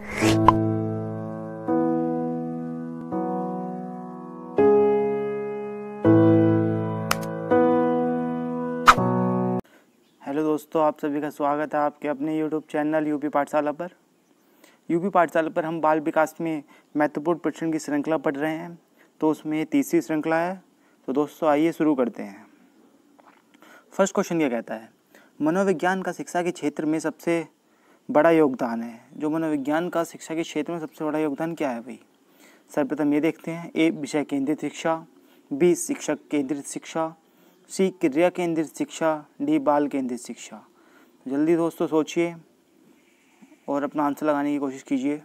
hello दोस्तों आप सभी का स्वागत है आपके अपने यूट्यूब चैनल यूपी पाठशाला पर यूपी पाठशाला पर हम बाल विकास में महत्वपूर्ण प्रश्न की श्रृंखला पढ़ रहे हैं तो उसमें तीसरी श्रृंखला है तो दोस्तों आइए शुरू करते हैं फर्स्ट क्वेश्चन क्या कहता है मनोविज्ञान का शिक्षा के क्षेत्र में सबसे बड़ा योगदान है जो मनोविज्ञान का शिक्षा के क्षेत्र में सबसे बड़ा योगदान क्या है भाई सर्वप्रथम ये देखते हैं ए विषय केंद्रित शिक्षा बी शिक्षक केंद्रित शिक्षा सी क्रिया केंद्रित शिक्षा डी बाल केंद्रित शिक्षा जल्दी दोस्तों सोचिए और अपना आंसर लगाने की कोशिश कीजिए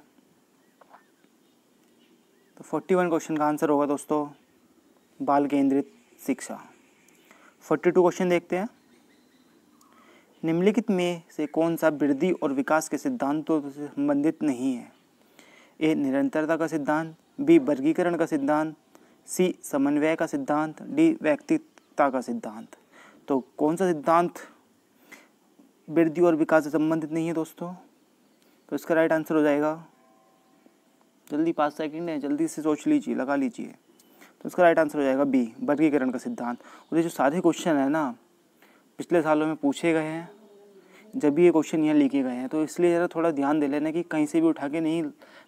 तो फोर्टी वन क्वेश्चन का आंसर होगा दोस्तों बाल केंद्रित शिक्षा फोर्टी टू क्वेश्चन देखते हैं निम्नलिखित में से कौन सा वृद्धि और विकास के सिद्धांतों से संबंधित नहीं है ए निरंतरता का सिद्धांत बी वर्गीकरण का सिद्धांत सी समन्वय का सिद्धांत डी व्यक्तित्वता का सिद्धांत तो कौन सा सिद्धांत वृद्धि और विकास से संबंधित नहीं है दोस्तों तो इसका राइट आंसर हो जाएगा जल्दी पाँच सेकंड है जल्दी से सोच लीजिए लगा लीजिए तो इसका राइट आंसर हो जाएगा बी वर्गीकरण का सिद्धांत और ये जो सारे क्वेश्चन है ना पिछले सालों में पूछे गए हैं जब भी ये क्वेश्चन यहाँ लिखे गए हैं तो इसलिए ज़रा थोड़ा ध्यान दे लेना कि कहीं से भी उठा के नहीं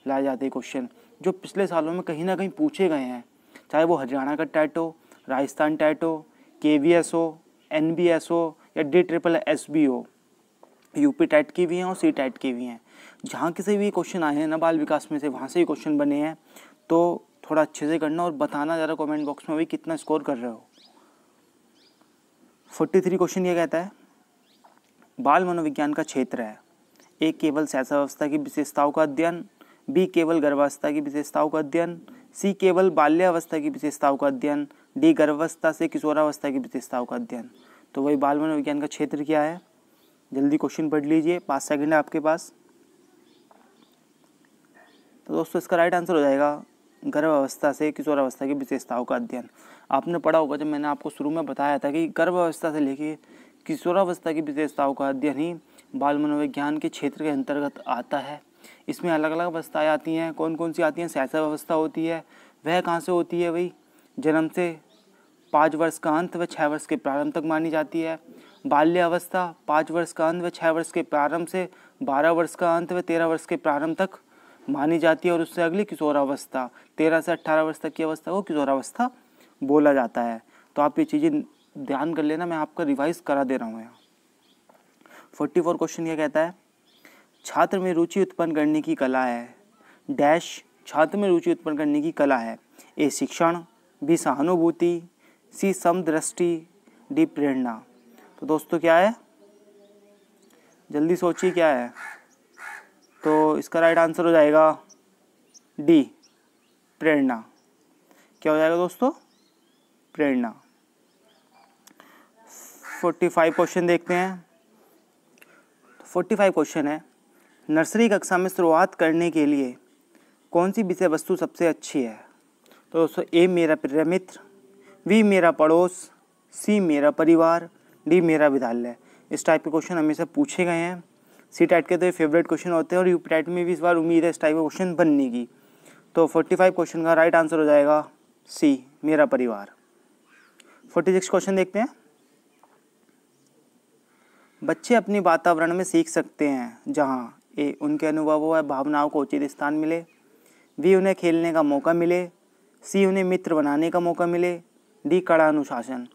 लाए जाते क्वेश्चन जो पिछले सालों में कहीं ना कहीं पूछे गए हैं चाहे वो हरियाणा का टैट हो राजस्थान टैट हो के वी एस हो एन बी एस हो या डी ट्रिपल एस बी हो यूपी टैट की भी हैं और सी टैट की भी हैं जहाँ किसी भी क्वेश्चन आए हैं ना बाल विकास में से वहाँ से ही क्वेश्चन बने हैं तो थोड़ा अच्छे से करना और बताना ज़रा कमेंट बॉक्स में भी कितना स्कोर कर रहे हो फोर्टी थ्री क्वेश्चन ये कहता है बाल मनोविज्ञान का क्षेत्र है ए केवल अवस्था की विशेषताओं का अध्ययन बी केवल गर्भावस्था की विशेषताओं का अध्ययन सी केवल बाल्यावस्था की विशेषताओं का अध्ययन डी गर्भावस्था से किशोरावस्था की विशेषताओं का अध्ययन तो वही बाल मनोविज्ञान का क्षेत्र क्या है जल्दी क्वेश्चन पढ़ लीजिए पाँच सेकेंड है आपके पास तो दोस्तों इसका राइट आंसर हो जाएगा गर्भावस्था से किशोरावस्था की विशेषताओं का अध्ययन आपने पढ़ा होगा जब मैंने आपको शुरू में बताया था कि गर्भावस्था से लेके किशोरावस्था की विशेषताओं का अध्ययन ही बाल मनोविज्ञान के क्षेत्र के अंतर्गत आता है इसमें अलग अलग अवस्थाएँ आती हैं कौन कौन सी आती हैं सहसा अवस्था होती है वह कहाँ से होती है भाई जन्म से पाँच वर्ष का अंत व छः वर्ष के प्रारंभ तक मानी जाती है बाल्य अवस्था पाँच वर्ष का अंत व छः वर्ष के प्रारंभ से बारह वर्ष का अंत व तेरह वर्ष के प्रारंभ तक मानी जाती है और उससे अगली किशोरावस्था तेरह से अट्ठारह वर्ष तक की अवस्था को किशोरावस्था बोला जाता है तो आप ये चीज़ें ध्यान कर लेना मैं आपका रिवाइज करा दे रहा हूँ यहाँ फोर्टी फोर क्वेश्चन ये कहता है छात्र में रुचि उत्पन्न करने की कला है डैश छात्र में रुचि उत्पन्न करने की कला है ए शिक्षण बी सहानुभूति सी समदृष्टि डी प्रेरणा तो दोस्तों क्या है जल्दी सोचिए क्या है तो इसका राइट आंसर हो जाएगा डी प्रेरणा क्या हो जाएगा दोस्तों प्रेरणा 45 क्वेश्चन देखते हैं 45 तो क्वेश्चन है नर्सरी कक्षा में शुरुआत करने के लिए कौन सी विषय वस्तु सबसे अच्छी है तो दोस्तों ए मेरा प्रिय मित्र वी मेरा पड़ोस सी मेरा परिवार डी मेरा विद्यालय इस टाइप के क्वेश्चन हमेशा पूछे गए हैं सी टाइट के तो ये फेवरेट क्वेश्चन होते हैं और यू टाइट में भी इस बार उम्मीद है इस टाइप का क्वेश्चन बनने की तो 45 क्वेश्चन का राइट आंसर हो जाएगा सी मेरा परिवार फोर्टी सिक्स क्वेश्चन देखते हैं बच्चे अपने वातावरण में सीख सकते हैं जहाँ ए उनके अनुभव या भावनाओं को उचित स्थान मिले बी उन्हें खेलने का मौका मिले सी उन्हें मित्र बनाने का मौका मिले डी कड़ा अनुशासन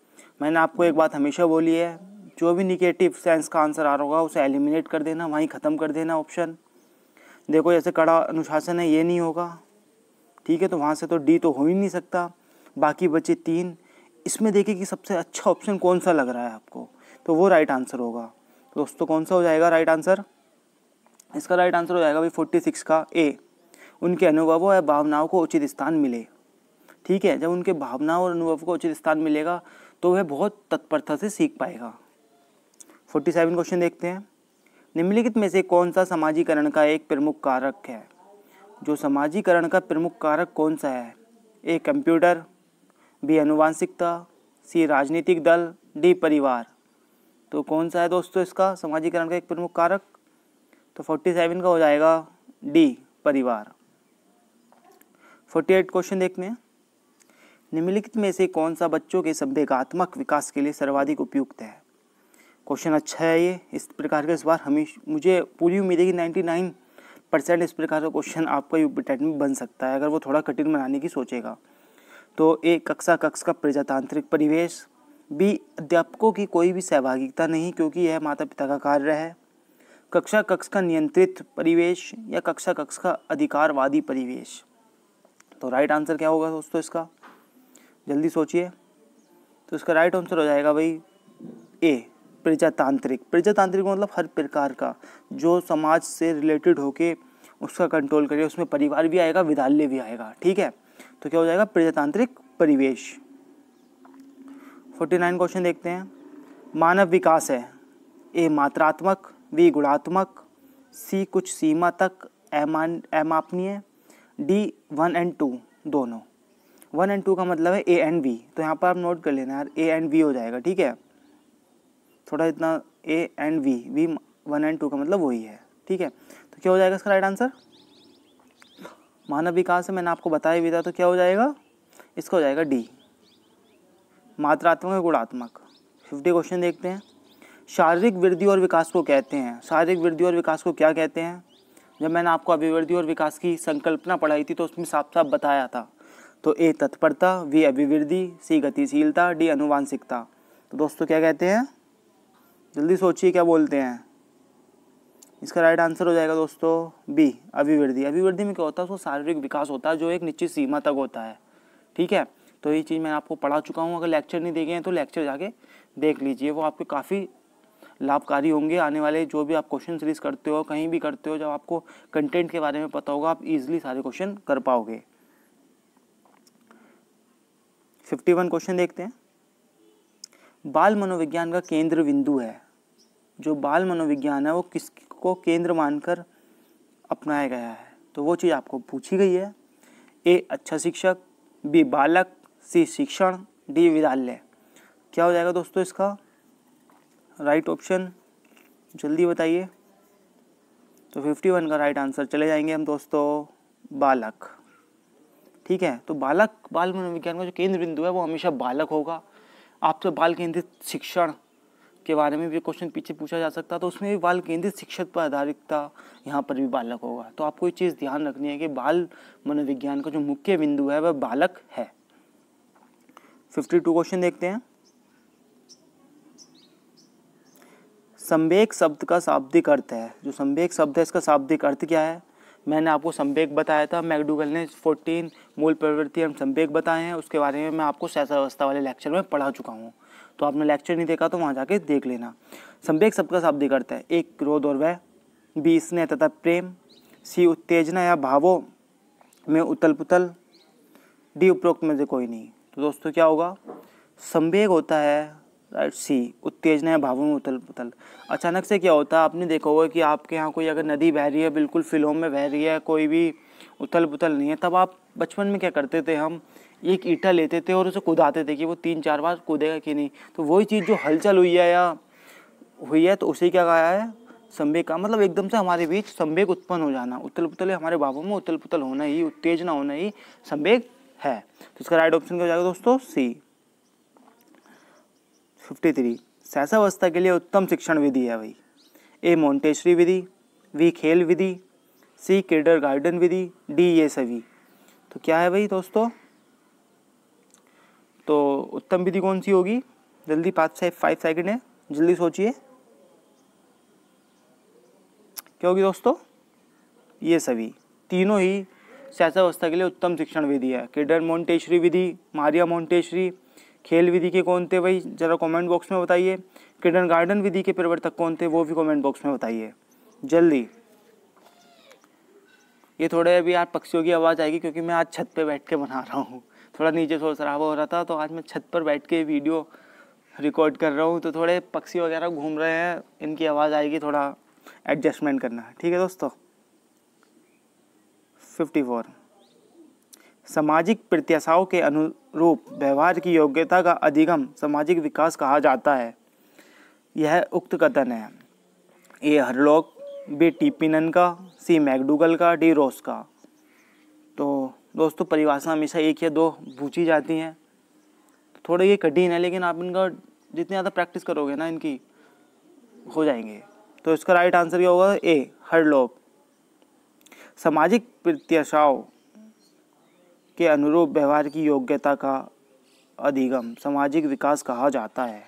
मैंने आपको एक बात हमेशा बोली है जो भी निगेटिव सेंस का आंसर आ रहा होगा उसे एलिमिनेट कर देना वहीं ख़त्म कर देना ऑप्शन देखो जैसे कड़ा अनुशासन है ये नहीं होगा ठीक है तो वहाँ से तो डी तो हो ही नहीं सकता बाकी बचे तीन इसमें देखिए कि सबसे अच्छा ऑप्शन कौन सा लग रहा है आपको तो वो राइट आंसर होगा तो दोस्तों कौन सा हो जाएगा राइट आंसर इसका राइट आंसर हो जाएगा भाई फोर्टी सिक्स का ए उनके अनुभवों या भावनाओं को उचित स्थान मिले ठीक है जब उनके भावनाओं और अनुभव को उचित स्थान मिलेगा तो वह बहुत तत्परता से सीख पाएगा फोर्टी सेवन क्वेश्चन देखते हैं निम्नलिखित में से कौन सा समाजीकरण का एक प्रमुख कारक है जो समाजीकरण का प्रमुख कारक कौन सा है ए कंप्यूटर बी अनुवांशिकता सी राजनीतिक दल डी परिवार तो कौन सा है दोस्तों इसका समाजीकरण का एक प्रमुख कारक तो फोर्टी सेवन का हो जाएगा डी परिवार फोर्टी एट क्वेश्चन देखते हैं निम्नलिखित में से कौन सा बच्चों के संवेगात्मक विकास के लिए सर्वाधिक उपयुक्त है क्वेश्चन अच्छा है ये इस प्रकार का इस बार हमेशा मुझे पूरी उम्मीद है कि नाइन्टी नाइन परसेंट इस प्रकार का क्वेश्चन आपका यू में बन सकता है अगर वो थोड़ा कठिन बनाने की सोचेगा तो ए कक्षा कक्ष का प्रजातांत्रिक परिवेश बी अध्यापकों की कोई भी सहभागिता नहीं क्योंकि यह माता पिता का कार्य है कक्षा कक्ष का नियंत्रित परिवेश या कक्षा कक्ष का अधिकारवादी परिवेश तो राइट आंसर क्या होगा दोस्तों इसका जल्दी सोचिए तो इसका राइट आंसर हो जाएगा भाई ए प्रजातांत्रिक प्रजातांत्रिक मतलब हर प्रकार का जो समाज से रिलेटेड होके उसका कंट्रोल करिए उसमें परिवार भी आएगा विद्यालय भी आएगा ठीक है तो क्या हो जाएगा प्रजातांत्रिक परिवेश 49 क्वेश्चन देखते हैं मानव विकास है ए मात्रात्मक वी गुणात्मक सी कुछ सीमा तक एमान है डी वन एंड टू दोनों वन एंड टू का मतलब है ए एंड वी तो यहाँ पर आप नोट कर लेना यार ए एंड वी हो जाएगा ठीक है थोड़ा इतना A and B B one and two का मतलब वही है ठीक है तो क्या हो जाएगा इसका राइट आंसर मानव विकास है मैंने आपको बताया भी था तो क्या हो जाएगा इसका हो जाएगा डी मात्रात्मक गुणात्मक फिफ्टी क्वेश्चन देखते हैं शारीरिक वृद्धि और विकास को कहते हैं शारीरिक वृद्धि और विकास को क्या कहते हैं जब मैंने आपको अभिवृद्धि और विकास की संकल्पना पढ़ाई थी तो उसमें साफ साफ बताया था तो ए तत्परता वी अभिवृद्धि सी गतिशीलता डी अनुवांशिकता तो दोस्तों क्या कहते हैं जल्दी सोचिए क्या बोलते हैं इसका राइट आंसर हो जाएगा दोस्तों बी अभिवृद्धि अभिवृद्धि में क्या होता है उसको शारीरिक विकास होता है जो एक निश्चित सीमा तक होता है ठीक है तो ये चीज़ मैं आपको पढ़ा चुका हूँ अगर लेक्चर नहीं देखे हैं तो लेक्चर जाके देख लीजिए वो आपके काफ़ी लाभकारी होंगे आने वाले जो भी आप क्वेश्चन सीरीज करते हो कहीं भी करते हो जब आपको कंटेंट के बारे में पता होगा आप इजीली सारे क्वेश्चन कर पाओगे फिफ्टी वन क्वेश्चन देखते हैं बाल मनोविज्ञान का केंद्र बिंदु है जो बाल मनोविज्ञान है वो किस को केंद्र मानकर अपनाया गया है तो वो चीज़ आपको पूछी गई है ए अच्छा शिक्षक बी बालक सी शिक्षण डी विद्यालय क्या हो जाएगा दोस्तों इसका राइट ऑप्शन जल्दी बताइए तो 51 का राइट आंसर चले जाएंगे हम दोस्तों बालक ठीक है तो बालक बाल मनोविज्ञान का जो केंद्र बिंदु है वो हमेशा बालक होगा आपसे तो बाल केंद्रित शिक्षण के बारे में भी क्वेश्चन पीछे पूछा जा सकता तो उसमें भी बाल केंद्रित शिक्षक पर था यहाँ पर भी बालक होगा तो आपको ये चीज़ ध्यान रखनी है कि बाल मनोविज्ञान का जो मुख्य बिंदु है वह बालक है फिफ्टी टू क्वेश्चन देखते हैं संवेक शब्द का शाब्दिक अर्थ है जो संवेक शब्द है इसका शाब्दिक अर्थ क्या है मैंने आपको संवेक बताया था मैकडूगल ने 14 मूल प्रवृत्ति एवं संवेक बताए हैं उसके बारे में मैं आपको अवस्था वाले लेक्चर में पढ़ा चुका हूँ तो आपने लेक्चर नहीं देखा तो वहाँ जाके देख लेना संवेग सबका शब्द करता है एक क्रोध और वह बी स्नेह तथा प्रेम सी उत्तेजना या भावों में उतल पुतल डी उपरोक्त में से कोई नहीं तो दोस्तों क्या होगा संवेग होता है राइट सी उत्तेजना या भावों में उतल पुतल अचानक से क्या होता है आपने देखा होगा कि आपके यहाँ कोई अगर नदी बह रही है बिल्कुल फिल्मों में बह रही है कोई भी उथल पुथल नहीं है तब आप बचपन में क्या करते थे हम एक ईटा लेते थे और उसे कूदाते थे कि वो तीन चार बार कूदेगा कि नहीं तो वही चीज़ जो हलचल हुई है या हुई है तो उसे क्या कहा है संवेग का मतलब एकदम से हमारे बीच संवेग उत्पन्न हो जाना उतल पुतल हमारे बाबों में उतल पुतल होना ही उत्तेजना होना ही संवेग है तो इसका राइट ऑप्शन क्या हो जाएगा दोस्तों सी फिफ्टी थ्री अवस्था के लिए उत्तम शिक्षण विधि है भाई ए मोन्टेश्वरी विधि वी खेल विधि सी केडर गार्डन विधि डी ये सभी तो क्या है भाई दोस्तों तो उत्तम विधि कौन सी होगी जल्दी पाँच से फाइव सेकेंड है जल्दी सोचिए क्या होगी दोस्तों ये सभी तीनों ही व्यवस्था के लिए उत्तम शिक्षण विधि है किडर मोन्टेश्वरी विधि मारिया मोन्टेश्वरी खेल विधि के कौन थे भाई जरा कमेंट बॉक्स में बताइए किडन गार्डन विधि के प्रवर्तक कौन थे वो भी कमेंट बॉक्स में बताइए जल्दी ये थोड़े अभी यार पक्षियों की आवाज़ आएगी क्योंकि मैं आज छत पर बैठ के बना रहा हूँ थोड़ा नीचे शोर शराबा हो रहा था तो आज मैं छत पर बैठ के वीडियो रिकॉर्ड कर रहा हूँ तो थोड़े पक्षी वगैरह घूम रहे हैं इनकी आवाज़ आएगी थोड़ा एडजस्टमेंट करना है ठीक है दोस्तों फिफ्टी फोर सामाजिक प्रत्याशाओं के अनुरूप व्यवहार की योग्यता का अधिगम सामाजिक विकास कहा जाता है यह उक्त कथन है ये हर लोग बी टी पिनन का सी मैकडूगल का डी रोस का तो दोस्तों परिभाषा हमेशा एक या दो पूछी जाती हैं तो थोड़े ये कठिन है लेकिन आप इनका जितनी ज़्यादा प्रैक्टिस करोगे ना इनकी हो जाएंगे तो इसका राइट आंसर क्या होगा ए हरलोप सामाजिक प्रत्याशाओं के अनुरूप व्यवहार की योग्यता का अधिगम सामाजिक विकास कहा जाता है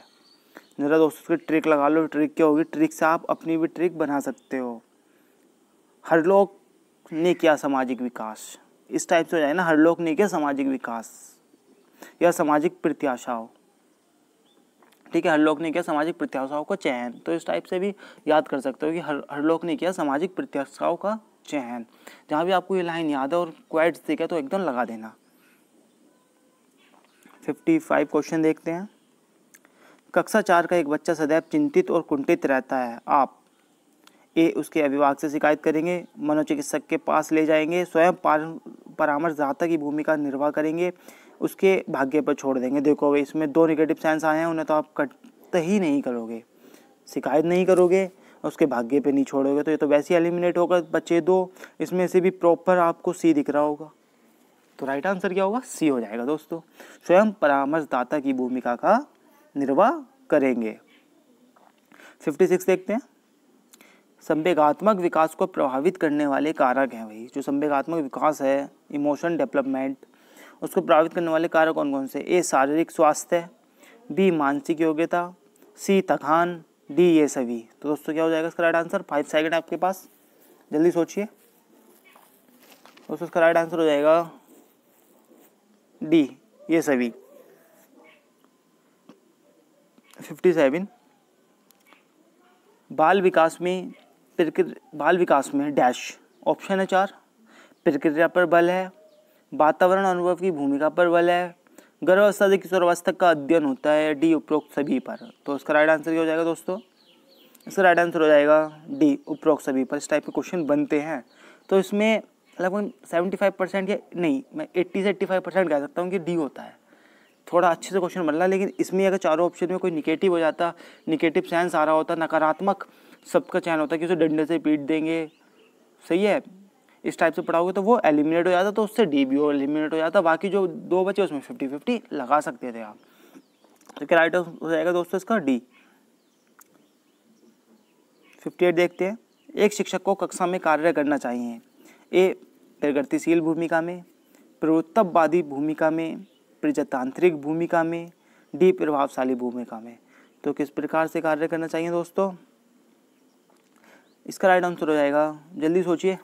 मेरा दोस्तों उसकी ट्रिक लगा लो ट्रिक क्या होगी ट्रिक से आप अपनी भी ट्रिक बना सकते हो हर लोग ने किया सामाजिक विकास इस टाइप से हो जाए ना हर लोग ने किया सामाजिक विकास या सामाजिक प्रत्याशाओं ठीक है हर लोग ने किया सामाजिक प्रत्याशाओं का चयन तो इस टाइप से भी याद कर सकते हो कि हर हर लोग ने किया सामाजिक प्रत्याशाओं का चयन जहाँ भी आपको ये लाइन याद है और क्वाइट्स देखे तो एकदम लगा देना फिफ्टी फाइव क्वेश्चन देखते हैं कक्षा चार का एक बच्चा सदैव चिंतित और कुंठित रहता है आप ए उसके अभिभावक से शिकायत करेंगे मनोचिकित्सक के पास ले जाएंगे स्वयं परामर्शदाता की भूमिका निर्वाह करेंगे उसके भाग्य पर छोड़ देंगे देखो भाई इसमें दो निगेटिव साइंस आए हैं उन्हें तो आप कट ही नहीं करोगे शिकायत नहीं करोगे उसके भाग्य पे नहीं छोड़ोगे तो ये तो वैसे ही एलिमिनेट होगा बचे दो इसमें से भी प्रॉपर आपको सी दिख रहा होगा तो राइट आंसर क्या होगा सी हो जाएगा दोस्तों स्वयं परामर्शदाता की भूमिका का निर्वाह करेंगे 56 देखते हैं संवेगात्मक विकास को प्रभावित करने वाले कारक हैं भाई जो संवेगात्मक विकास है इमोशन डेवलपमेंट उसको प्रभावित करने वाले कारक कौन कौन से ए शारीरिक स्वास्थ्य बी मानसिक योग्यता सी थकान डी ये सभी तो दोस्तों क्या हो जाएगा इसका राइट आंसर फाइव सेकेंड आपके पास जल्दी सोचिए दोस्तों इसका राइट आंसर हो जाएगा डी ये सभी फिफ्टी सेवन बाल विकास में प्रक्रिया बाल विकास में डैश ऑप्शन है चार प्रक्रिया पर बल है वातावरण अनुभव की भूमिका पर बल है गर्भावस्था से किशोरावस्था का अध्ययन होता है डी उपरोक्त सभी पर तो इसका राइट आंसर क्या हो जाएगा दोस्तों इसका राइट आंसर हो जाएगा डी उपरोक्त सभी पर इस टाइप के क्वेश्चन बनते हैं तो इसमें लगभग सेवेंटी फाइव परसेंट या नहीं मैं एट्टी से एट्टी फाइव परसेंट कह सकता हूँ कि डी होता है थोड़ा अच्छे से क्वेश्चन बन रहा लेकिन इसमें अगर चारों ऑप्शन में कोई निगेटिव हो जाता निगेटिव सेंस आ रहा होता नकारात्मक सबका चैन होता कि उसे डंडे से पीट देंगे सही है इस टाइप से पढ़ाओगे तो वो एलिमिनेट हो जाता तो उससे डी बी ओ एलिमिनेट हो जाता बाकी जो दो बचे उसमें फिफ्टी फिफ्टी लगा सकते थे आप तो क्या राइट हो जाएगा दोस्तों इसका डी फिफ्टी एट देखते हैं एक शिक्षक को कक्षा में कार्य करना चाहिए ए प्रगतिशील भूमिका में प्रवृत्तवादी भूमिका में प्रजातांत्रिक भूमिका में डी प्रभावशाली भूमिका में तो किस प्रकार से कार्य करना चाहिए दोस्तों इसका राइट आंसर हो जाएगा जल्दी सोचिए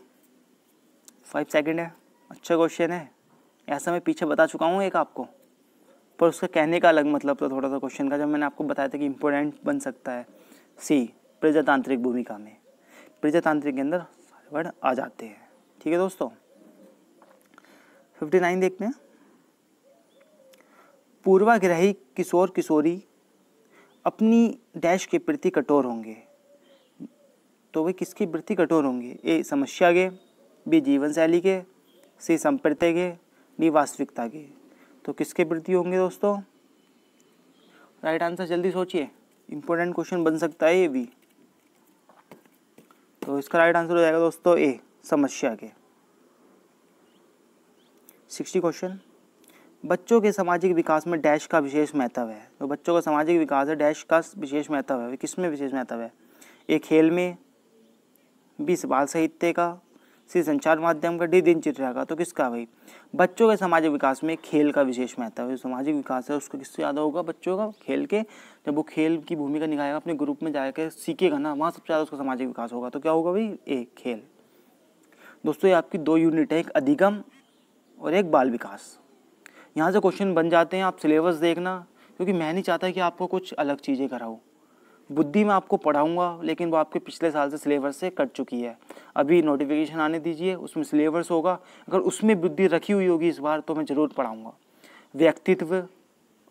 फाइव सेकेंड है अच्छा क्वेश्चन है ऐसा मैं पीछे बता चुका हूँ एक आपको पर उसका कहने का अलग मतलब था थोड़ा सा क्वेश्चन का जब मैंने आपको बताया था कि इम्पोर्टेंट बन सकता है सी प्रजातांत्रिक भूमिका में प्रजातांत्रिक के अंदर सारे वर्ड आ जाते हैं ठीक है दोस्तों फिफ्टी नाइन देखते हैं पूर्वाग्रही किशोर किशोरी अपनी डैश के प्रति कठोर होंगे तो वे किसकी प्रति कठोर होंगे ए समस्या के बी जीवन शैली के सी संप्रत्य के बी वास्तविकता के तो किसके प्रति होंगे दोस्तों राइट आंसर जल्दी सोचिए इंपॉर्टेंट क्वेश्चन बन सकता है ये भी तो इसका राइट आंसर हो जाएगा दोस्तों ए समस्या के सिक्सटी क्वेश्चन बच्चों के सामाजिक विकास में डैश का विशेष महत्व है जो बच्चों का सामाजिक विकास है डैश का विशेष महत्व है किस में विशेष महत्व है एक खेल में बी बाल साहित्य का सी संचार माध्यम का डी दिनचर्या का तो किसका भाई बच्चों के सामाजिक विकास में खेल का विशेष महत्व है सामाजिक विकास है उसको किससे ज़्यादा होगा बच्चों का खेल के जब वो खेल की भूमिका निभाएगा अपने ग्रुप में जाकर सीखेगा ना वहाँ सबसे ज़्यादा उसका सामाजिक विकास होगा तो क्या होगा भाई एक खेल दोस्तों ये आपकी दो यूनिट है एक अधिगम और एक बाल विकास यहाँ से क्वेश्चन बन जाते हैं आप सिलेबस देखना क्योंकि मैं नहीं चाहता कि आपको कुछ अलग चीज़ें कराऊँ बुद्धि मैं आपको पढ़ाऊँगा लेकिन वो आपके पिछले साल से सिलेबस से कट चुकी है अभी नोटिफिकेशन आने दीजिए उसमें सिलेबस होगा अगर उसमें बुद्धि रखी हुई होगी इस बार तो मैं ज़रूर पढ़ाऊँगा व्यक्तित्व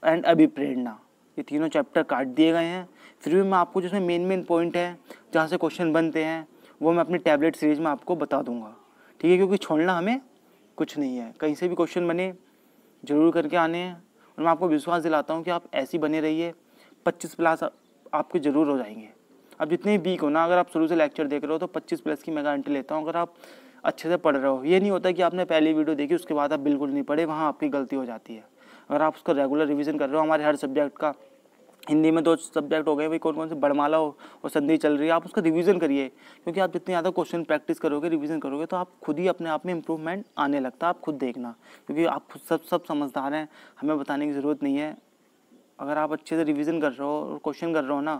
एंड अभिप्रेरणा ये तीनों चैप्टर काट दिए गए हैं फिर भी मैं आपको जिसमें मेन मेन पॉइंट है जहाँ से क्वेश्चन बनते हैं वो मैं अपनी टैबलेट सीरीज में आपको बता दूंगा ठीक है क्योंकि छोड़ना हमें कुछ नहीं है कहीं से भी क्वेश्चन बने ज़रूर करके आने हैं और मैं आपको विश्वास दिलाता हूँ कि आप ऐसी बने रहिए पच्चीस प्लस आपके ज़रूर हो जाएंगे अब जितने वीक हो ना अगर आप शुरू से लेक्चर देख रहे हो तो पच्चीस प्लस की मैं गारंटी लेता हूँ अगर आप अच्छे से पढ़ रहे हो ये नहीं होता कि आपने पहली वीडियो देखी उसके बाद आप बिल्कुल नहीं पढ़े वहाँ आपकी गलती हो जाती है अगर आप उसका रेगुलर रिविज़न कर रहे हो हमारे हर सब्जेक्ट का हिंदी में दो सब्जेक्ट हो गए भाई कौन कौन से बड़माला और संधि चल रही है आप उसका रिवीजन करिए क्योंकि आप जितने ज़्यादा क्वेश्चन प्रैक्टिस करोगे रिवीजन करोगे तो आप खुद ही अपने आप में इम्प्रूवमेंट आने लगता है आप खुद देखना क्योंकि आप सब सब समझदार हैं हमें बताने की ज़रूरत नहीं है अगर आप अच्छे से रिविज़न कर रहे हो और क्वेश्चन कर रहे हो ना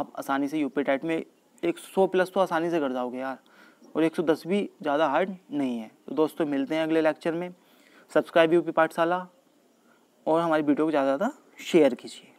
आप आसानी से यूपी टाइट में एक सौ प्लस तो आसानी से कर जाओगे यार और एक सौ दस भी ज़्यादा हार्ड नहीं है तो दोस्तों मिलते हैं अगले लेक्चर में सब्सक्राइब यू पी पाठशाला और हमारी वीडियो को ज़्यादा ज़्यादा शेयर कीजिए